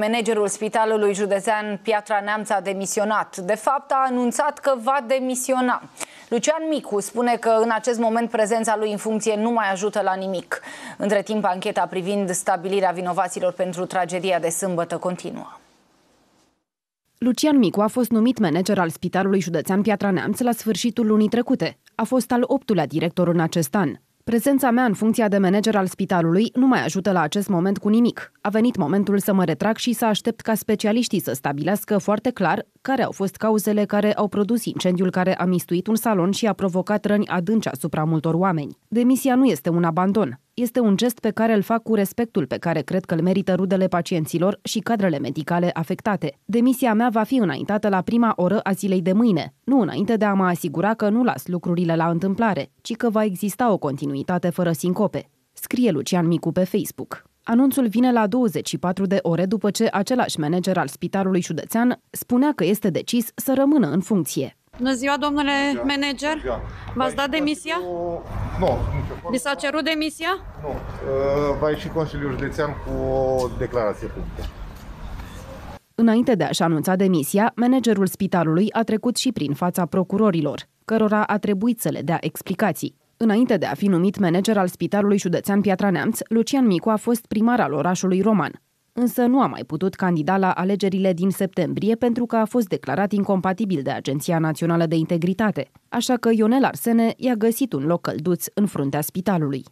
Managerul Spitalului Județean Piatra Neamț a demisionat. De fapt, a anunțat că va demisiona. Lucian Micu spune că în acest moment prezența lui în funcție nu mai ajută la nimic. Între timp, ancheta privind stabilirea vinovaților pentru tragedia de sâmbătă continuă. Lucian Micu a fost numit manager al Spitalului Județean Piatra Neamț la sfârșitul lunii trecute. A fost al optulea director în acest an. Prezența mea în funcția de manager al spitalului nu mai ajută la acest moment cu nimic. A venit momentul să mă retrag și să aștept ca specialiștii să stabilească foarte clar care au fost cauzele care au produs incendiul care a mistuit un salon și a provocat răni adânci asupra multor oameni. Demisia nu este un abandon. Este un gest pe care îl fac cu respectul pe care cred că îl merită rudele pacienților și cadrele medicale afectate. Demisia mea va fi înaintată la prima oră a zilei de mâine, nu înainte de a mă asigura că nu las lucrurile la întâmplare, ci că va exista o continuitate fără sincope. Scrie Lucian Micu pe Facebook. Anunțul vine la 24 de ore după ce același manager al Spitalului Județean spunea că este decis să rămână în funcție. Bună ziua, domnule Bună ziua. manager! V-ați dat păi, demisia? Nu. Vi s-a cerut demisia? Nu. Ă, va ieși Consiliul Județean cu o declarație publică. Înainte de a-și anunța demisia, managerul spitalului a trecut și prin fața procurorilor, cărora a trebuit să le dea explicații. Înainte de a fi numit manager al Spitalului Județean Piatra Neamț, Lucian Micu a fost primar al orașului Roman însă nu a mai putut candida la alegerile din septembrie pentru că a fost declarat incompatibil de Agenția Națională de Integritate, așa că Ionel Arsene i-a găsit un loc călduț în fruntea spitalului.